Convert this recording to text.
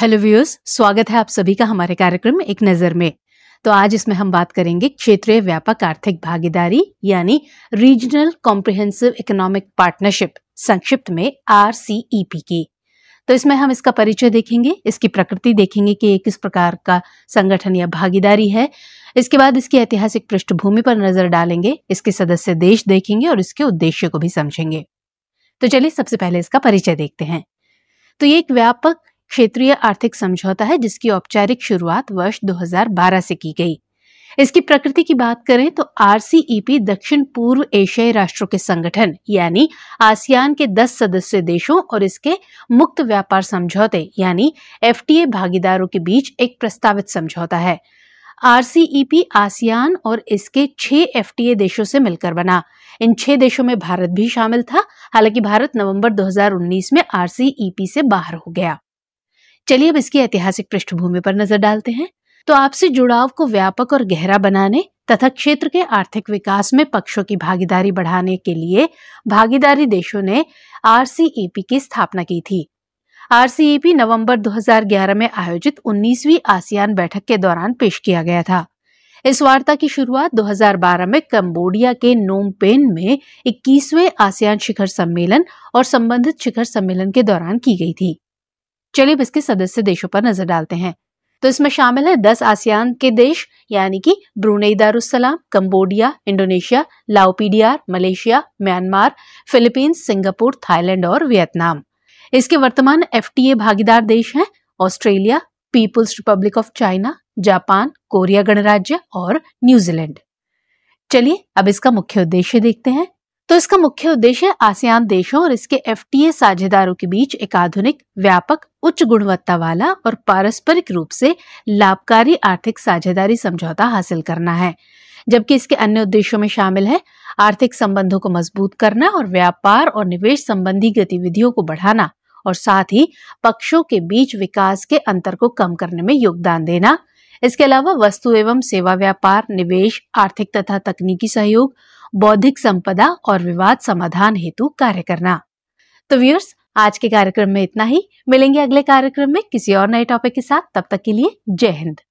hello viewers स्वागत है आप सभी का हमारे कार्यक्रम एक नज़र में तो आज इसमें हम बात करेंगे क्षेत्रीय व्यापक आर्थिक भागीदारी यानी रीजनल कॉम्प्रिहेंसिव इकोनॉमिक पार्टनरशिप संक्षिप्त में आर e की तो इसमें हम इसका परिचय देखेंगे इसकी प्रकृति देखेंगे कि किस प्रकार का संगठन या भागीदारी है इसके बाद इसकी ऐतिहासिक पृष्ठभूमि पर नजर डालेंगे इसके सदस्य देश देखेंगे और इसके उद्देश्य को भी समझेंगे तो चलिए सबसे पहले इसका परिचय देखते हैं तो ये एक व्यापक क्षेत्रीय आर्थिक समझौता है जिसकी औपचारिक शुरुआत वर्ष 2012 से की गई इसकी प्रकृति की बात करें तो आर दक्षिण पूर्व एशियाई राष्ट्रों के संगठन यानी आसियान के 10 सदस्य देशों और इसके मुक्त व्यापार समझौते यानी एफ भागीदारों के बीच एक प्रस्तावित समझौता है आर आसियान और इसके छह एफ देशों से मिलकर बना इन छह देशों में भारत भी शामिल था हालांकि भारत नवंबर 2019 में आर से बाहर हो गया चलिए अब इसकी ऐतिहासिक पृष्ठभूमि पर नजर डालते हैं तो आपसी जुड़ाव को व्यापक और गहरा बनाने तथा क्षेत्र के आर्थिक विकास में पक्षों की भागीदारी बढ़ाने के लिए भागीदारी देशों ने आर की स्थापना की थी आर नवंबर 2011 में आयोजित 19वीं आसियान बैठक के दौरान पेश किया गया था इस वार्ता की शुरुआत 2012 में कंबोडिया के नोमपेन में 21वें आसियान शिखर सम्मेलन और संबंधित शिखर सम्मेलन के दौरान की गई थी चलिए अब इसके सदस्य देशों पर नजर डालते हैं तो इसमें शामिल है दस आसियान के देश यानी कि Brunei Darussalam Cambodia Indonesia Lao PDR Malaysia Myanmar Philippines Singapore Thailand और वियतनाम इसके वर्तमान एफटीए भागीदार देश हैं Australia People's Republic of China Japan Korea गणराज्य और न्यूजीलैंड चलिए अब इसका मुख्य उद्देश्य देखते हैं तो इसका मुख्य उद्देश्य आसियान देशों और इसके एफ साझेदारों के बीच एक आधुनिक व्यापक उच्च गुणवत्ता वाला और पारस्परिक रूप से लाभकारी आर्थिक साझेदारी समझौता हासिल करना है जबकि इसके अन्य उद्देश्यों में शामिल है आर्थिक संबंधों को मजबूत करना और व्यापार और निवेश संबंधी गतिविधियों को बढ़ाना और साथ ही पक्षों के बीच विकास के अंतर को कम करने में योगदान देना इसके अलावा वस्तु एवं सेवा व्यापार निवेश आर्थिक तथा तकनीकी सहयोग बौद्धिक संपदा और विवाद समाधान हेतु कार्य करना तो व्यूअर्स आज के कार्यक्रम में इतना ही मिलेंगे अगले कार्यक्रम में किसी और नए टॉपिक के साथ तब तक के लिए जय हिंद